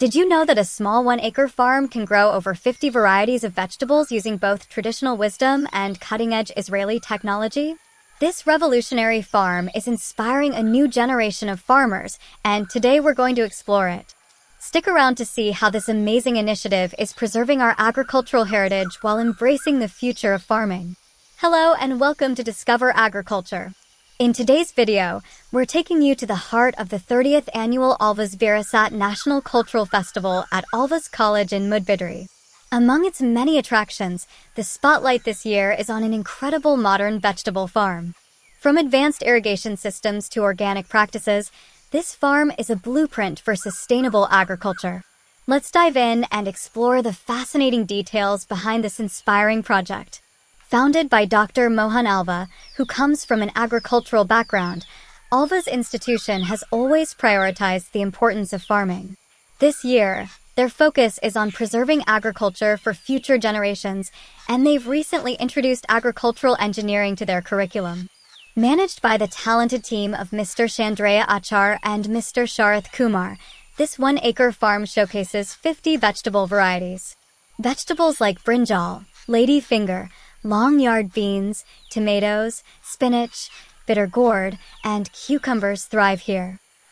Did you know that a small one acre farm can grow over 50 varieties of vegetables using both traditional wisdom and cutting edge Israeli technology? This revolutionary farm is inspiring a new generation of farmers, and today we're going to explore it. Stick around to see how this amazing initiative is preserving our agricultural heritage while embracing the future of farming. Hello, and welcome to Discover Agriculture. In today's video, we're taking you to the heart of the 30th annual Alvas Virasat National Cultural Festival at Alvas College in Mudvidri. Among its many attractions, the spotlight this year is on an incredible modern vegetable farm. From advanced irrigation systems to organic practices, this farm is a blueprint for sustainable agriculture. Let's dive in and explore the fascinating details behind this inspiring project. Founded by Dr. Mohan Alva, who comes from an agricultural background, Alva's institution has always prioritized the importance of farming. This year, their focus is on preserving agriculture for future generations, and they've recently introduced agricultural engineering to their curriculum. Managed by the talented team of Mr. Chandraya Achar and Mr. Sharath Kumar, this one acre farm showcases 50 vegetable varieties. Vegetables like brinjal, ladyfinger, long yard beans, tomatoes, spinach, bitter gourd, and cucumbers thrive here.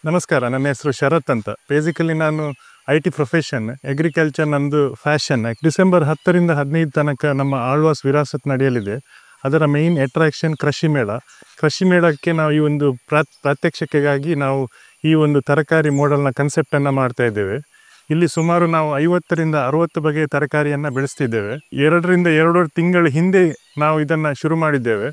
ನಮಸ್ಕಾರ ನನ್ನ ಹೆಸರು ಶರತ್ ಅಂತ basically ನಾನು I T profession agriculture ನಂದು fashion December ಹತ್ತರಿಂದ ಹದಿನೈದು ತನಕ ನಮ್ಮ ಆಳ್ವಾಸ್ ವಿರಾಸತ್ ನಡೆಯಲಿದೆ ಅದರ ಮೇಯ್ನ್ ಅಟ್ರಾಕ್ಷನ್ ಕೃಷಿ ಮೇಳ ಕೃಷಿ ಮೇಳಕ್ಕೆ ನಾವು ಈ ಒಂದು ಪ್ರಾತ್ಯಕ್ಷಿಕೆಗಾಗಿ ನಾವು ಈ ಒಂದು ತರಕಾರಿ ಮಾಡೆಲ್ನ ಕನ್ಸೆಪ್ಟನ್ನು ಮಾಡ್ತಾ ಇದ್ದೇವೆ ಇಲ್ಲಿ ಸುಮಾರು ನಾವು ಐವತ್ತರಿಂದ ಅರವತ್ತು ಬಗೆಯ ಬೆಳೆಸ್ತಿದ್ದೇವೆ ಎರಡರಿಂದ ತಿಂಗಳ ಹಿಂದೆ ನಾವು ಶುರು ಮಾಡಿದ್ದೇವೆ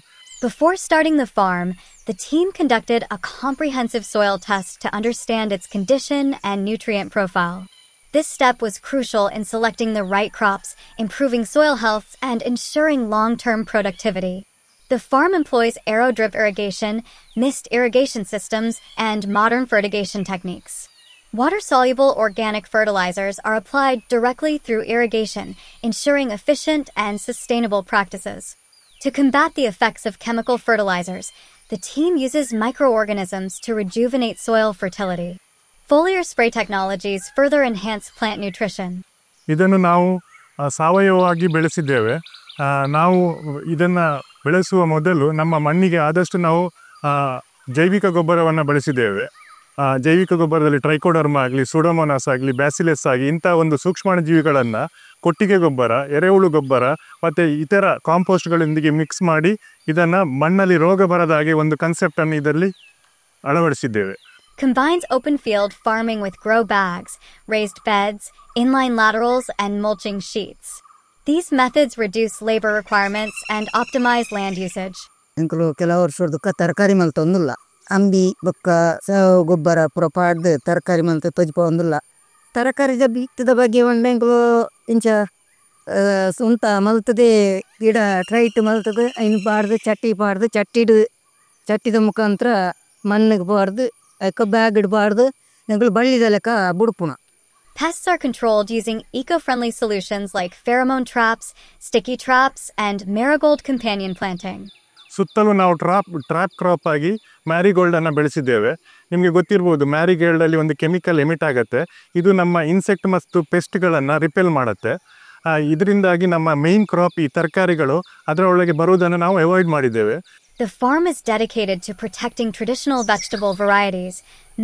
Before starting the farm, the team conducted a comprehensive soil test to understand its condition and nutrient profile. This step was crucial in selecting the right crops, improving soil health, and ensuring long-term productivity. The farm employs aerodrip irrigation, mist irrigation systems, and modern fertigation techniques. Water-soluble organic fertilizers are applied directly through irrigation, ensuring efficient and sustainable practices. To combat the effects of chemical fertilizers, the team uses microorganisms to rejuvenate soil fertility. Foliar spray technologies further enhance plant nutrition. ಬೆಳೆಸುವ ಮೊದಲು ನಮ್ಮ ಮಣ್ಣಿಗೆ ಆದಷ್ಟು ನಾವು ಜೈವಿಕ ಗೊಬ್ಬರವನ್ನು ಬಳಸಿದ್ದೇವೆ ಜೈವಿಕ ಗೊಬ್ಬರದಲ್ಲಿ ಟ್ರೈಕೋಡರ್ಮ ಆಗಲಿ ಸುಡೋಮೋನಾಸ್ ಆಗಲಿ ಬ್ಯಾಸಿಲೆಸ್ ಆಗಿ ಇಂಥ ಒಂದು ಸೂಕ್ಷ್ಮಾಣು ಜೀವಿಗಳನ್ನು ಕೊಟ್ಟಿಗೆ ಗೊಬ್ಬರ ಎರೆಹುಳು ಗೊಬ್ಬರ ಮತ್ತು ಇತರ ಕಾಂಪೋಸ್ಟ್ಗಳೊಂದಿಗೆ ಮಿಕ್ಸ್ ಮಾಡಿ ಇದನ್ನು ಮಣ್ಣಲ್ಲಿ ರೋಗ ಬರದ ಹಾಗೆ ಒಂದು ಕನ್ಸೆಪ್ಟನ್ನು ಇದರಲ್ಲಿ ಅಳವಡಿಸಿದ್ದೇವೆ combines open field farming with grow bags, raised beds, inline laterals, and mulching sheets. These methods reduce labor requirements and optimize land usage. ಕೆಲವು ವರ್ಷದ್ದು ತರಕಾರಿ ಮೇಲೆ ತಂದಿಲ್ಲ ಅಂಬಿ ಬೊಕ್ಕ ಸಾವು ಗೊಬ್ಬರ ಪೂರ ಪಾಡ್ದ್ ತರಕಾರಿ ಮಲ್ತ್ ತೋಜ್ಪಾವೊಂದುಲ್ಲ ತರಕಾರಿದ ಬೀಕ್ತಿದ ಬಗ್ಗೆ ಪಂಡ ಇಂಚ ಸುಂತ ಮಲ್ತುದೆ ಗಿಡ ಟ್ರೈಟ್ ಮಲ್ತುದು ಐನ್ ಪಾಡ್ದ್ ಚಟ್ಟಿ ಪಾಡ್ದ್ ಚಟ್ಟಿಡ್ ಚಟ್ಟಿದ ಮುಖಾಂತರ ಮಣ್ಣಿಗ್ ಪಾಡ್ದ್ ಐಕ ಬ್ಯಾಗ್ ಪಾಡ್ದ್ ಎಂಕುಲು ಬಳ್ಳಿದ ಲೆಕ್ಕ ಬುಡ್ಪುಣ Pests are controlled using eco-friendly solutions like pheromone traps, sticky traps, and marigold companion planting. ಸುತ್ತಲೂ ನಾವು ಟ್ರಾಪ್ ಟ್ರಾಪ್ ಕ್ರಾಪ್ ಆಗಿ ಮ್ಯಾರಿಗೋಲ್ಡನ್ನು ಬೆಳೆಸಿದ್ದೇವೆ ನಿಮಗೆ ಗೊತ್ತಿರ್ಬೋದು ಮ್ಯಾರಿಗೋಲ್ಡಲ್ಲಿ ಒಂದು ಕೆಮಿಕಲ್ ಎಮಿಟ್ ಆಗುತ್ತೆ ಇದು ನಮ್ಮ ಇನ್ಸೆಕ್ಟ್ ಮತ್ತು ಪೆಸ್ಟ್ಗಳನ್ನು ರಿಪೇಲ್ ಮಾಡುತ್ತೆ ಇದರಿಂದಾಗಿ ನಮ್ಮ ಮೇನ್ ಕ್ರಾಪ್ ಈ ತರಕಾರಿಗಳು ಅದರೊಳಗೆ ಬರುವುದನ್ನು ನಾವು ಅವಾಯ್ಡ್ ಮಾಡಿದ್ದೇವೆ The farm is dedicated to protecting traditional vegetable varieties,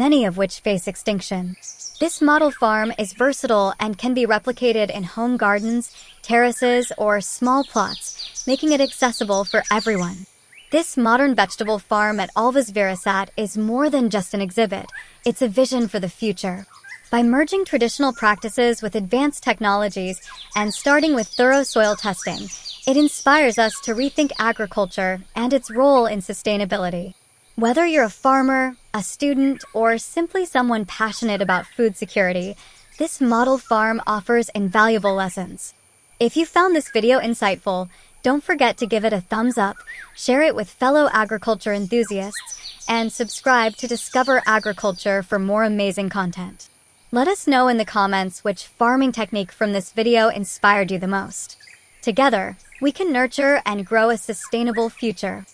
many of which face extinction. This model farm is versatile and can be replicated in home gardens, terraces, or small plots, making it accessible for everyone. This modern vegetable farm at Alvis Virasat is more than just an exhibit, it's a vision for the future. By merging traditional practices with advanced technologies and starting with thorough soil testing, it inspires us to rethink agriculture and its role in sustainability. Whether you're a farmer, a student, or simply someone passionate about food security, this model farm offers invaluable lessons. If you found this video insightful, don't forget to give it a thumbs up, share it with fellow agriculture enthusiasts, and subscribe to Discover Agriculture for more amazing content. Let us know in the comments which farming technique from this video inspired you the most. Together, we can nurture and grow a sustainable future.